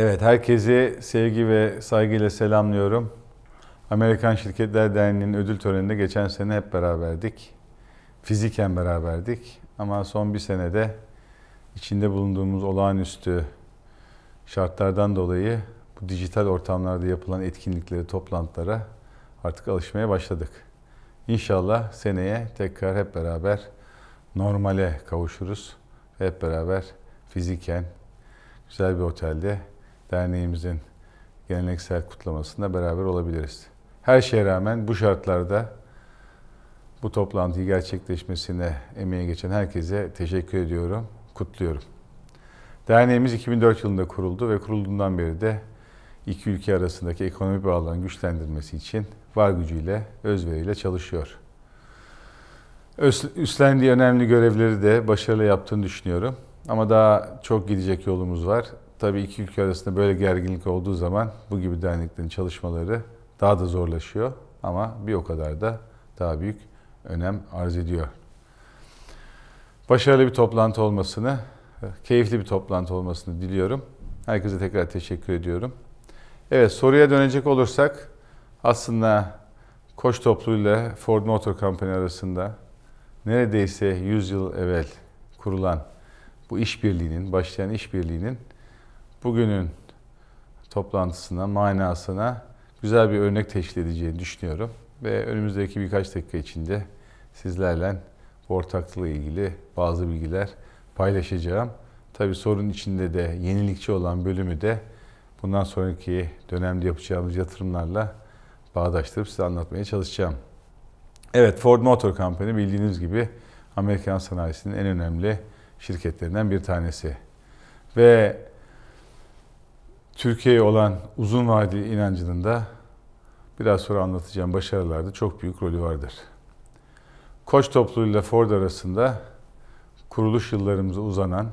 Evet, herkesi sevgi ve saygıyla selamlıyorum. Amerikan Şirketler Derneği'nin ödül töreninde geçen sene hep beraberdik. Fiziken beraberdik ama son bir senede içinde bulunduğumuz olağanüstü şartlardan dolayı bu dijital ortamlarda yapılan etkinliklere, toplantılara artık alışmaya başladık. İnşallah seneye tekrar hep beraber normale kavuşuruz. Hep beraber fiziken güzel bir otelde derneğimizin geleneksel kutlamasında beraber olabiliriz. Her şeye rağmen bu şartlarda bu toplantıyı gerçekleşmesine emeğe geçen herkese teşekkür ediyorum, kutluyorum. Derneğimiz 2004 yılında kuruldu ve kurulduğundan beri de iki ülke arasındaki ekonomik bağların güçlendirmesi için var gücüyle, özveriyle çalışıyor. Üstlendiği önemli görevleri de başarılı yaptığını düşünüyorum. Ama daha çok gidecek yolumuz var. Tabii iki ülke arasında böyle gerginlik olduğu zaman bu gibi derneklerin çalışmaları daha da zorlaşıyor ama bir o kadar da daha büyük önem arz ediyor. Başarılı bir toplantı olmasını, keyifli bir toplantı olmasını diliyorum. Herkese tekrar teşekkür ediyorum. Evet soruya dönecek olursak aslında Koç Toplu ile Ford Motor Company arasında neredeyse 100 yıl evvel kurulan bu işbirliğinin, başlayan işbirliğinin bugünün toplantısına, manasına güzel bir örnek teşkil edeceğini düşünüyorum. Ve önümüzdeki birkaç dakika içinde sizlerle bu ortaklıkla ilgili bazı bilgiler paylaşacağım. Tabi sorun içinde de yenilikçi olan bölümü de bundan sonraki dönemde yapacağımız yatırımlarla bağdaştırıp size anlatmaya çalışacağım. Evet Ford Motor Company bildiğiniz gibi Amerikan sanayisinin en önemli şirketlerinden bir tanesi. Ve Türkiye'ye olan uzun vadeli inancının da biraz sonra anlatacağım başarılarda çok büyük rolü vardır. Koç topluluğuyla Ford arasında kuruluş yıllarımıza uzanan,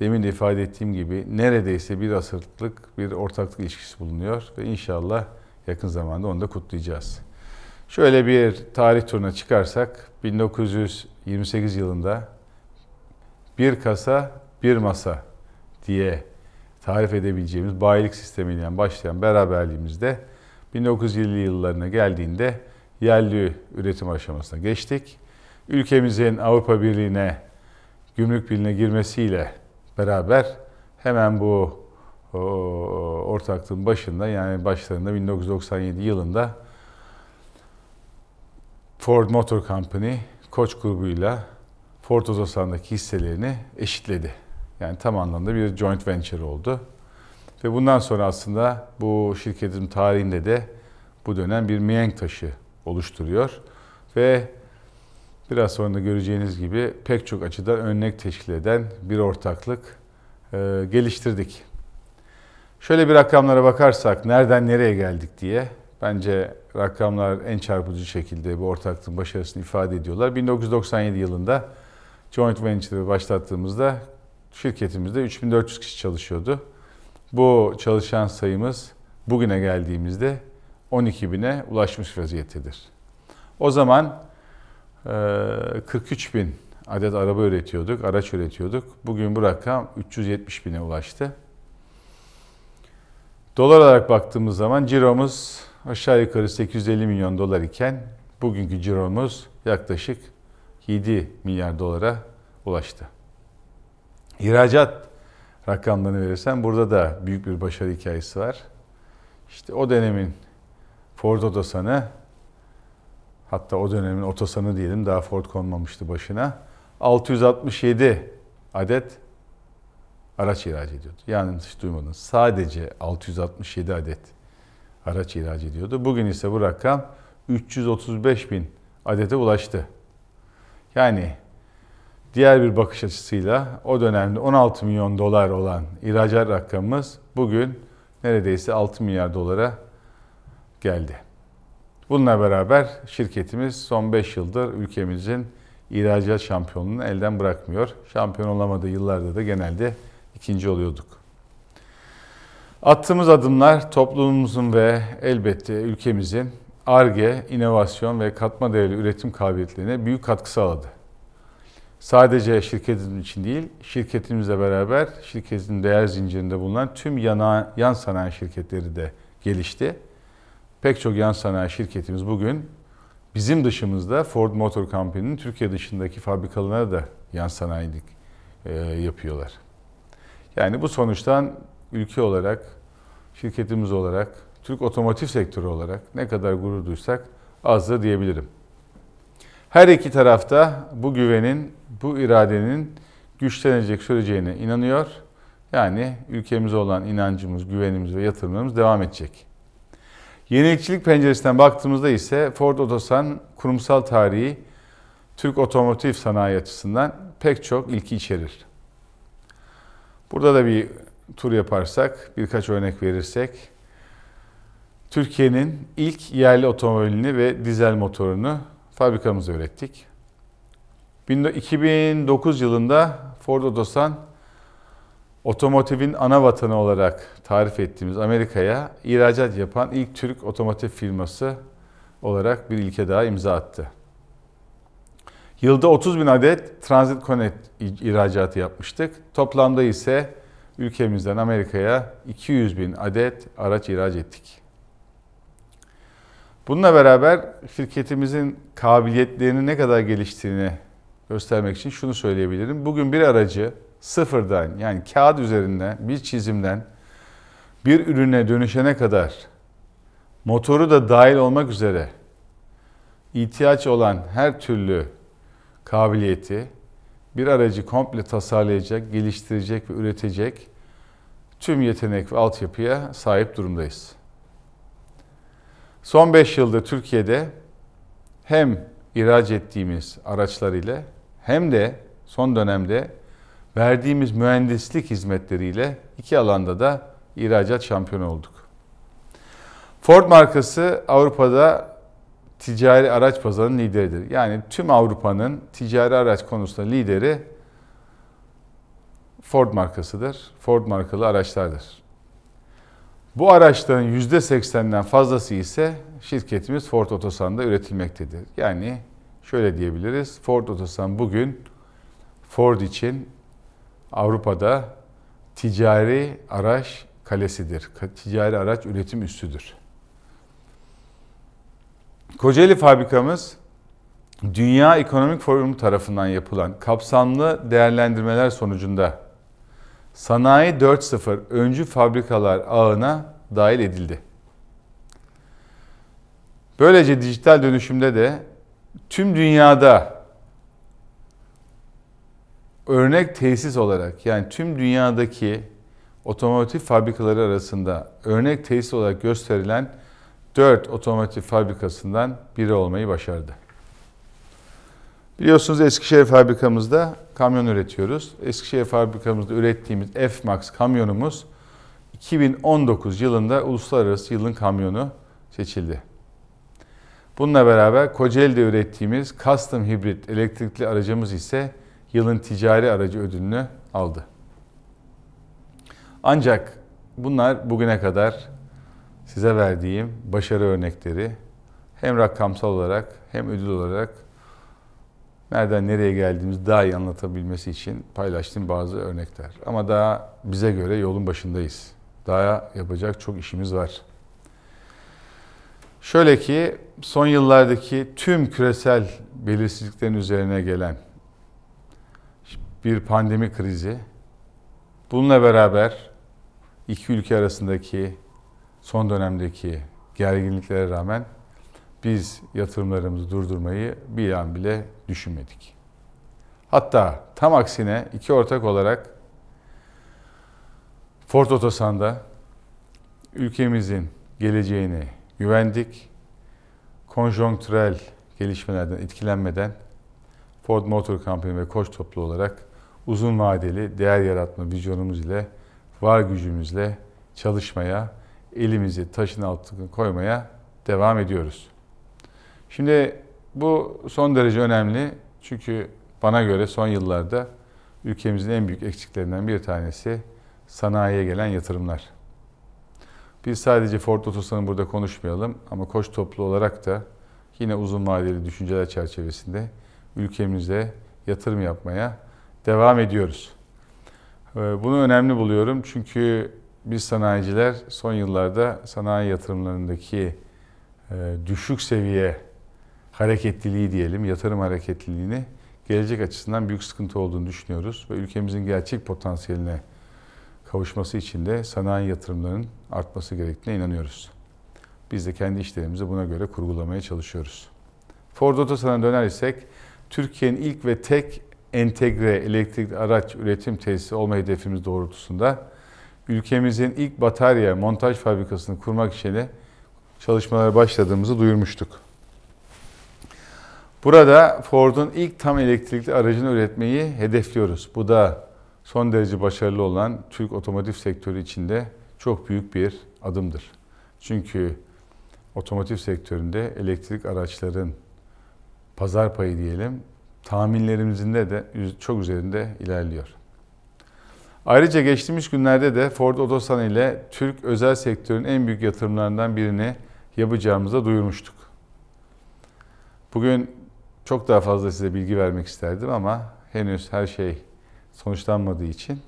demin de ifade ettiğim gibi neredeyse bir asırlık bir ortaklık ilişkisi bulunuyor ve inşallah yakın zamanda onu da kutlayacağız. Şöyle bir tarih turuna çıkarsak 1928 yılında bir kasa bir masa diye tarif edebileceğimiz bayilik sisteminden başlayan beraberliğimizde 1950'li yıllarına geldiğinde yerli üretim aşamasına geçtik. Ülkemizin Avrupa Birliği'ne, Gümrük Birliği'ne girmesiyle beraber hemen bu ortaklığın başında yani başlarında 1997 yılında Ford Motor Company Koç grubuyla Ford Otosan'daki hisselerini eşitledi. Yani tam anlamda bir joint venture oldu. Ve bundan sonra aslında bu şirketin tarihinde de bu dönem bir mihenk taşı oluşturuyor. Ve biraz sonra da göreceğiniz gibi pek çok açıdan örnek teşkil eden bir ortaklık e, geliştirdik. Şöyle bir rakamlara bakarsak nereden nereye geldik diye bence rakamlar en çarpıcı şekilde bu ortaklığın başarısını ifade ediyorlar. 1997 yılında joint venture'ı başlattığımızda şirketimizde 3400 kişi çalışıyordu. Bu çalışan sayımız bugüne geldiğimizde 12 bine ulaşmış vaziyettedir. O zaman 43 e, bin adet araba üretiyorduk, araç üretiyorduk. Bugün bu rakam 370 bine ulaştı. Dolar olarak baktığımız zaman ciromuz aşağı yukarı 850 milyon dolar iken bugünkü ciromuz yaklaşık 7 milyar dolara ulaştı. İhracat rakamlarını verirsen burada da büyük bir başarı hikayesi var. İşte o dönemin Ford Otosan'ı hatta o dönemin Otosan'ı diyelim daha Ford konmamıştı başına 667 adet araç ihraç ediyordu. Yani hiç duymadınız. Sadece 667 adet araç ihraç ediyordu. Bugün ise bu rakam 335 bin adete ulaştı. Yani Diğer bir bakış açısıyla o dönemde 16 milyon dolar olan ihracat rakamımız bugün neredeyse 6 milyar dolara geldi. Bununla beraber şirketimiz son 5 yıldır ülkemizin ihracat şampiyonluğunu elden bırakmıyor. Şampiyon olamadığı yıllarda da genelde ikinci oluyorduk. Attığımız adımlar toplumumuzun ve elbette ülkemizin ARGE, inovasyon ve katma değerli üretim kabiliyetlerine büyük katkı sağladı sadece şirketimiz için değil, şirketimizle beraber şirketin değer zincirinde bulunan tüm yana, yan sanayi şirketleri de gelişti. Pek çok yan sanayi şirketimiz bugün bizim dışımızda Ford Motor Company'nin Türkiye dışındaki fabrikalarına da yan sanayilik e, yapıyorlar. Yani bu sonuçtan ülke olarak, şirketimiz olarak, Türk otomotiv sektörü olarak ne kadar gurur duysak azdır diyebilirim. Her iki tarafta bu güvenin, bu iradenin güçlenecek süreceğine inanıyor. Yani ülkemize olan inancımız, güvenimiz ve yatırımlarımız devam edecek. Yenilikçilik penceresinden baktığımızda ise Ford Otosan kurumsal tarihi Türk otomotiv sanayi açısından pek çok ilki içerir. Burada da bir tur yaparsak, birkaç örnek verirsek, Türkiye'nin ilk yerli otomobilini ve dizel motorunu Fabrikamızı ürettik. 2009 yılında Ford Otosan otomotivin ana vatanı olarak tarif ettiğimiz Amerika'ya ihracat yapan ilk Türk otomotiv firması olarak bir ilke daha imza attı. Yılda 30 bin adet Transit Connect ihracatı yapmıştık. Toplamda ise ülkemizden Amerika'ya 200 bin adet araç ihraç ettik. Bununla beraber şirketimizin kabiliyetlerini ne kadar geliştiğini göstermek için şunu söyleyebilirim. Bugün bir aracı sıfırdan yani kağıt üzerinde bir çizimden bir ürüne dönüşene kadar motoru da dahil olmak üzere ihtiyaç olan her türlü kabiliyeti bir aracı komple tasarlayacak, geliştirecek ve üretecek tüm yetenek ve altyapıya sahip durumdayız. Son 5 yılda Türkiye'de hem ihraç ettiğimiz araçlar ile hem de son dönemde verdiğimiz mühendislik hizmetleriyle iki alanda da ihracat şampiyonu olduk. Ford markası Avrupa'da ticari araç pazarının lideridir. Yani tüm Avrupa'nın ticari araç konusunda lideri Ford markasıdır. Ford markalı araçlardır. Bu araçların %80'den fazlası ise şirketimiz Ford Otosan'da üretilmektedir. Yani şöyle diyebiliriz. Ford Otosan bugün Ford için Avrupa'da ticari araç kalesidir. Ticari araç üretim üssüdür. Kocaeli fabrikamız Dünya Ekonomik Forumu tarafından yapılan kapsamlı değerlendirmeler sonucunda Sanayi 4.0 öncü fabrikalar ağına dahil edildi. Böylece dijital dönüşümde de tüm dünyada örnek tesis olarak yani tüm dünyadaki otomotiv fabrikaları arasında örnek tesis olarak gösterilen 4 otomotiv fabrikasından biri olmayı başardı. Biliyorsunuz Eskişehir fabrikamızda kamyon üretiyoruz. Eskişehir fabrikamızda ürettiğimiz F-Max kamyonumuz 2019 yılında uluslararası yılın kamyonu seçildi. Bununla beraber Kocaeli'de ürettiğimiz custom hibrit elektrikli aracımız ise yılın ticari aracı ödülünü aldı. Ancak bunlar bugüne kadar size verdiğim başarı örnekleri hem rakamsal olarak hem ödül olarak nereden nereye geldiğimizi daha iyi anlatabilmesi için paylaştığım bazı örnekler. Ama daha bize göre yolun başındayız. Daha yapacak çok işimiz var. Şöyle ki son yıllardaki tüm küresel belirsizliklerin üzerine gelen bir pandemi krizi, bununla beraber iki ülke arasındaki son dönemdeki gerginliklere rağmen biz yatırımlarımızı durdurmayı bir an bile düşünmedik. Hatta tam aksine iki ortak olarak Ford Otosan'da ülkemizin geleceğini güvendik. Konjonktürel gelişmelerden etkilenmeden Ford Motor Company ve Koç toplu olarak uzun vadeli değer yaratma vizyonumuz ile var gücümüzle çalışmaya, elimizi taşın altına koymaya devam ediyoruz. Şimdi bu son derece önemli. Çünkü bana göre son yıllarda ülkemizin en büyük eksiklerinden bir tanesi sanayiye gelen yatırımlar. Biz sadece Ford Otosan'ı burada konuşmayalım ama koç toplu olarak da yine uzun vadeli düşünceler çerçevesinde ülkemize yatırım yapmaya devam ediyoruz. Ee, bunu önemli buluyorum çünkü biz sanayiciler son yıllarda sanayi yatırımlarındaki e, düşük seviye hareketliliği diyelim, yatırım hareketliliğini gelecek açısından büyük sıkıntı olduğunu düşünüyoruz ve ülkemizin gerçek potansiyeline kavuşması için de sanayi yatırımlarının artması gerektiğine inanıyoruz. Biz de kendi işlerimizi buna göre kurgulamaya çalışıyoruz. Ford Otosan'a döner isek, Türkiye'nin ilk ve tek entegre elektrikli araç üretim tesisi olma hedefimiz doğrultusunda ülkemizin ilk batarya montaj fabrikasını kurmak için de çalışmalara başladığımızı duyurmuştuk. Burada Ford'un ilk tam elektrikli aracını üretmeyi hedefliyoruz. Bu da son derece başarılı olan Türk otomotiv sektörü içinde çok büyük bir adımdır. Çünkü otomotiv sektöründe elektrik araçların pazar payı diyelim tahminlerimizin de, çok üzerinde ilerliyor. Ayrıca geçtiğimiz günlerde de Ford Otosan ile Türk özel sektörün en büyük yatırımlarından birini yapacağımızı duyurmuştuk. Bugün çok daha fazla size bilgi vermek isterdim ama henüz her şey sonuçlanmadığı için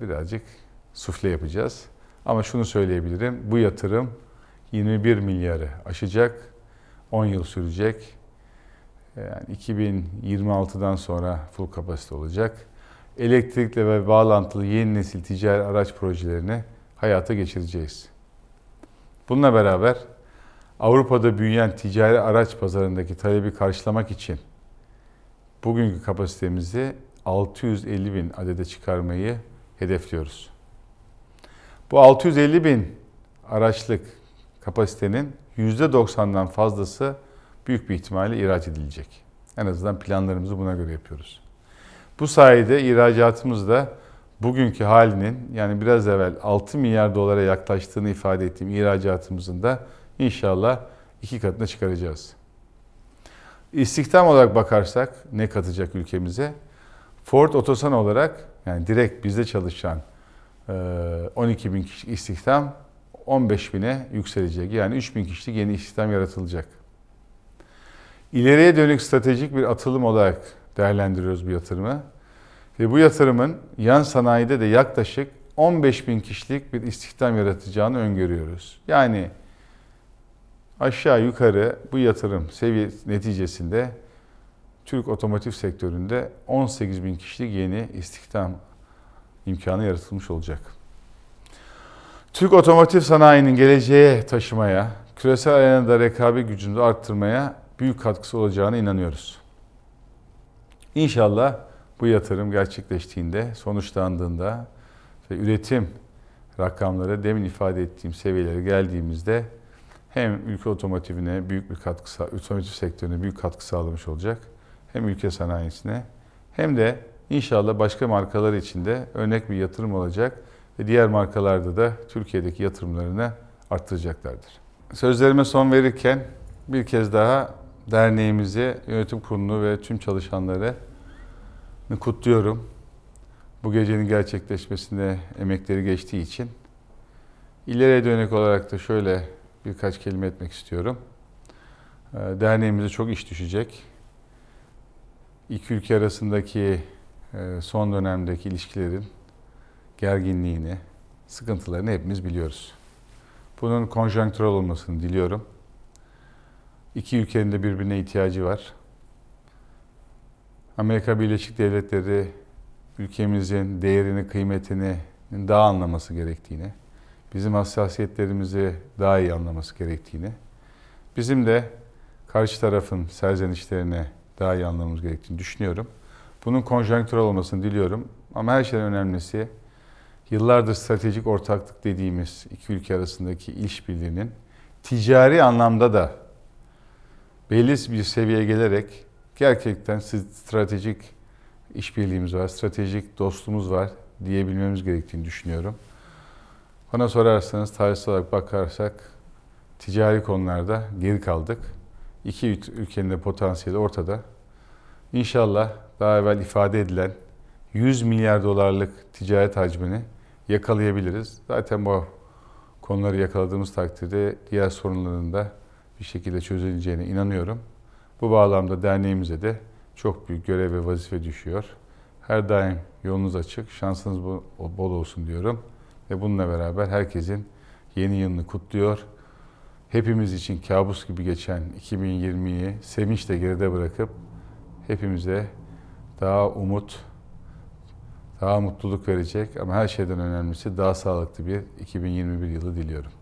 birazcık sufle yapacağız. Ama şunu söyleyebilirim, bu yatırım 21 milyarı aşacak, 10 yıl sürecek. Yani 2026'dan sonra full kapasite olacak. Elektrikle ve bağlantılı yeni nesil ticari araç projelerini hayata geçireceğiz. Bununla beraber Avrupa'da büyüyen ticari araç pazarındaki talebi karşılamak için bugünkü kapasitemizi 650 bin adede çıkarmayı hedefliyoruz. Bu 650 bin araçlık kapasitenin %90'dan fazlası büyük bir ihtimalle ihraç edilecek. En azından planlarımızı buna göre yapıyoruz. Bu sayede ihracatımız da bugünkü halinin yani biraz evvel 6 milyar dolara yaklaştığını ifade ettiğim ihracatımızın da İnşallah iki katına çıkaracağız. İstihdam olarak bakarsak ne katacak ülkemize? Ford Otosan olarak yani direkt bizde çalışan 12 bin kişilik istihdam 15 bine yükselecek. Yani 3 bin kişilik yeni istihdam yaratılacak. İleriye dönük stratejik bir atılım olarak değerlendiriyoruz bu yatırımı. Ve bu yatırımın yan sanayide de yaklaşık 15 bin kişilik bir istihdam yaratacağını öngörüyoruz. Yani aşağı yukarı bu yatırım seviye neticesinde Türk otomotiv sektöründe 18 bin kişilik yeni istihdam imkanı yaratılmış olacak. Türk otomotiv sanayinin geleceğe taşımaya, küresel arenada rekabet gücünü arttırmaya büyük katkısı olacağına inanıyoruz. İnşallah bu yatırım gerçekleştiğinde, sonuçlandığında ve üretim rakamları demin ifade ettiğim seviyelere geldiğimizde hem ülke otomotivine büyük bir katkı, otomotiv sektörüne büyük katkı sağlamış olacak. Hem ülke sanayisine hem de inşallah başka markalar için de örnek bir yatırım olacak ve diğer markalarda da Türkiye'deki yatırımlarını arttıracaklardır. Sözlerime son verirken bir kez daha derneğimizi, yönetim kurulunu ve tüm çalışanları kutluyorum. Bu gecenin gerçekleşmesinde emekleri geçtiği için. İleriye dönük olarak da şöyle birkaç kelime etmek istiyorum. Ee, derneğimize çok iş düşecek. İki ülke arasındaki e, son dönemdeki ilişkilerin gerginliğini, sıkıntılarını hepimiz biliyoruz. Bunun konjonktürel olmasını diliyorum. İki ülkenin de birbirine ihtiyacı var. Amerika Birleşik Devletleri ülkemizin değerini, kıymetini daha anlaması gerektiğini, bizim hassasiyetlerimizi daha iyi anlaması gerektiğini, bizim de karşı tarafın serzenişlerini daha iyi anlamamız gerektiğini düşünüyorum. Bunun konjonktürel olmasını diliyorum. Ama her şeyden önemlisi yıllardır stratejik ortaklık dediğimiz iki ülke arasındaki işbirliğinin ticari anlamda da belli bir seviyeye gelerek gerçekten stratejik işbirliğimiz var, stratejik dostluğumuz var diyebilmemiz gerektiğini düşünüyorum. Bana sorarsanız tarihsel olarak bakarsak ticari konularda geri kaldık. İki ülkenin de potansiyeli ortada. İnşallah daha evvel ifade edilen 100 milyar dolarlık ticaret hacmini yakalayabiliriz. Zaten bu konuları yakaladığımız takdirde diğer sorunların da bir şekilde çözüleceğine inanıyorum. Bu bağlamda derneğimize de çok büyük görev ve vazife düşüyor. Her daim yolunuz açık, şansınız bol olsun diyorum. Ve bununla beraber herkesin yeni yılını kutluyor. Hepimiz için kabus gibi geçen 2020'yi sevinçle geride bırakıp hepimize daha umut, daha mutluluk verecek ama her şeyden önemlisi daha sağlıklı bir 2021 yılı diliyorum.